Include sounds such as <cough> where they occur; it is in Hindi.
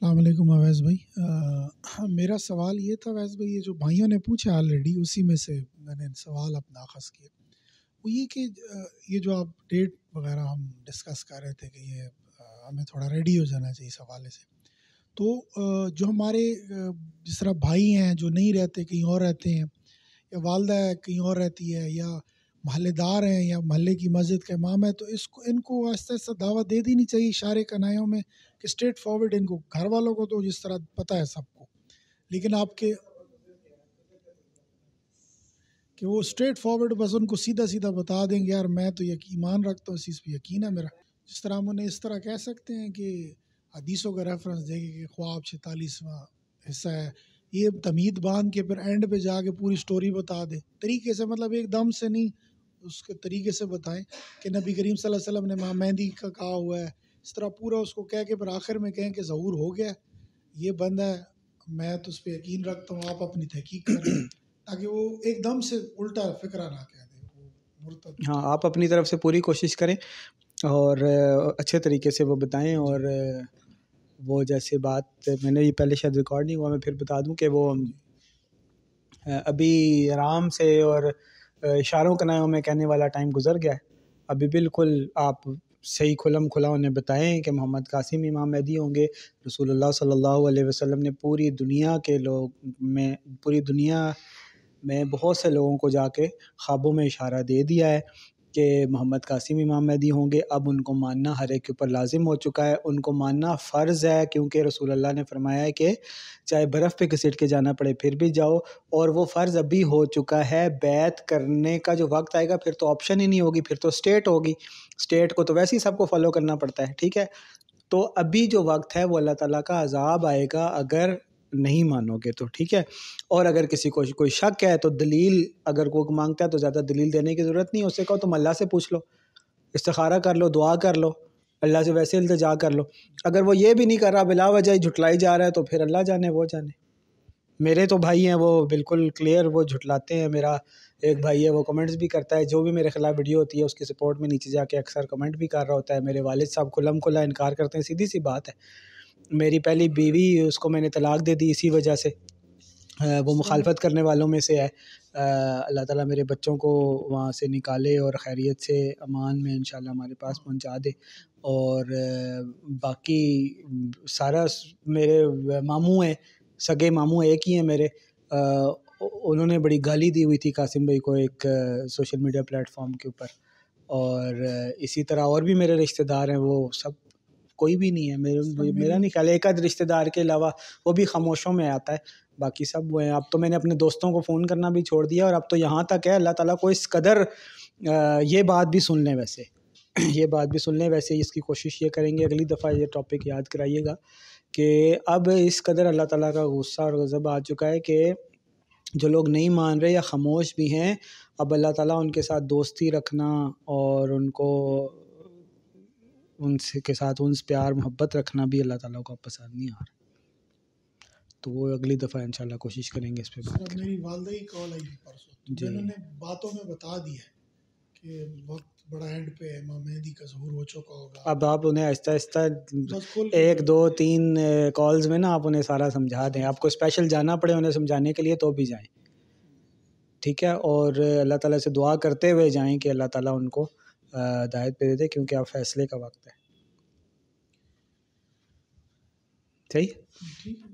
अलैक्म अवैस भाई आ, हाँ, मेरा सवाल ये था अवैस भाई ये जो भाइयों ने पूछा ऑलरेडी उसी में से मैंने सवाल अपना खस किया वो ये कि ये जो आप डेट वगैरह हम डिस्कस कर रहे थे कि ये हमें थोड़ा रेडी हो जाना चाहिए इस हवाले से तो जो हमारे जिस तरह भाई हैं जो नहीं रहते कहीं और रहते हैं या वालदा है कहीं और रहती है या महल्लेदार हैं या महल्ले की मस्जिद का इमाम है तो इसको इनको आस्ते आस्ते दावा दे देनी चाहिए इशारे कनायों में कि स्ट्रेट फॉरवर्ड इनको घर वालों को तो जिस तरह पता है सबको लेकिन आपके कि वो स्ट्रेट फॉरवर्ड बस उनको सीधा सीधा बता देंगे यार मैं तो ईमान रखता हूँ इस चीज़ पर यकीन है मेरा जिस तरह हम उन्हें इस तरह कह सकते हैं कि हदीसों का रेफरेंस देंगे कि ख्वाब छतालीसवा हिस्सा है ये तमीद बांध के फिर एंड पे जाके पूरी स्टोरी बता दे तरीके से मतलब एकदम से नहीं उसके तरीके से बताएं कि नबी करीम सल्लल्लाहु अलैहि वसल्लम ने मेहंदी का कहा हुआ है इस तरह पूरा उसको कह के फिर आखिर में कहें कि जहूर हो गया ये बंद है मैं तो उस पर यकीन रखता हूँ आप अपनी तहकीक करें ताकि वो एकदम से उल्टा फिक्रा ना कह दे हाँ आप अपनी तरफ से पूरी कोशिश करें और अच्छे तरीके से वो बताएं और वो जैसे बात मैंने ये पहले शायद रिकॉर्ड नहीं हुआ मैं फिर बता दूं कि वो अभी आराम से और इशारों कनायों में कहने वाला टाइम गुजर गया है अभी बिल्कुल आप सही खुलम खुला उन्हें बताएं कि मोहम्मद कासिम इमाम मेहदी होंगे रसूलुल्लाह सल्लल्लाहु अलैहि वसल्लम ने पूरी दुनिया के लोग में पूरी दुनिया में बहुत से लोगों को जाके ख्वाबों में इशारा दे दिया है कि मोहम्मद कासिम इमाम मेहदी होंगे अब उनको मानना हर एक के ऊपर लाजिम हो चुका है उनको मानना फ़र्ज़ है क्योंकि रसूल अल्लाह ने फरमाया है कि चाहे बर्फ़ पे घसीट के जाना पड़े फिर भी जाओ और वो फ़र्ज़ अभी हो चुका है बैत करने का जो वक्त आएगा फिर तो ऑप्शन ही नहीं होगी फिर तो स्टेट होगी स्टेट को तो वैसे ही सबको फॉलो करना पड़ता है ठीक है तो अभी जो वक्त है वो अल्लाह ताला का अजाब आएगा अगर नहीं मानोगे तो ठीक है और अगर किसी को कोई शक है तो दलील अगर को मांगता है तो ज़्यादा दलील देने की ज़रूरत नहीं उसे कहो तुम अल्लाह से पूछ लो इस्तारा कर लो दुआ कर लो अल्लाह से वैसे इल्तजा कर लो अगर वो ये भी नहीं कर रहा बिला वजह झुटलाई जा रहा है तो फिर अल्लाह जाने वो जाने मेरे तो भाई हैं वो बिल्कुल क्लियर वो झुटलाते हैं मेरा एक भाई है वो कमेंट्स भी करता है जो भी मेरे खिलाफ वीडियो होती है उसकी सपोर्ट में नीचे जाके अक्सर कमेंट भी कर रहा होता है मेरे वालिद साहब खुलम खुला इनकार करते हैं सीधी सी बात है मेरी पहली बीवी उसको मैंने तलाक़ दे दी इसी वजह से वो अच्छा। मुखालफत करने वालों में से है अल्लाह ताला मेरे बच्चों को वहाँ से निकाले और खैरियत से अमान में इन हमारे पास पहुँचा दे और बाकी सारा मेरे मामू हैं सगे मामू एक ही हैं मेरे आ, उन्होंने बड़ी गाली दी हुई थी कासिम भाई को एक सोशल मीडिया प्लेटफॉर्म के ऊपर और इसी तरह और भी मेरे रिश्तेदार हैं वो सब कोई भी नहीं है मेरे मेरा नहीं ख्याल एक आध रिश्तेदार के अलावा वो भी खामोशों में आता है बाकी सब वो हैं अब तो मैंने अपने दोस्तों को फ़ोन करना भी छोड़ दिया और अब तो यहाँ तक है अल्लाह ताला को इस कदर ये बात भी सुन लें वैसे <clears throat> ये बात भी सुन लें वैसे इसकी कोशिश ये करेंगे अगली दफ़ा ये टॉपिक याद कराइएगा कि अब इस कदर अल्लाह ताला का गुस्सा और गज़ब आ चुका है कि जो लोग नहीं मान रहे या खामोश भी हैं अब अल्लाह ताला उनके साथ दोस्ती रखना और उनको उनसे के साथ उनसे प्यार मोहब्बत रखना भी अल्लाह ताला को पसंद नहीं आ रहा तो वो अगली दफ़ा इंशाल्लाह कोशिश करेंगे इस पर बात करने मेरी वालदा ही कॉल आई परसों जी उन्होंने बातों में बता दिया कि वक्त बड़ा एंड पे है मेहंदी का जहूर हो चुका होगा अब आप उन्हें आहिस्ता आहिस्ता एक दो तीन कॉल्स में ना आप उन्हें सारा समझा दें आपको स्पेशल जाना पड़े उन्हें समझाने के लिए तो भी जाएं ठीक है और अल्लाह ताला से दुआ करते हुए जाएं कि अल्लाह ताला उनको हिदायत दे दें क्योंकि आप फैसले का वक्त है सही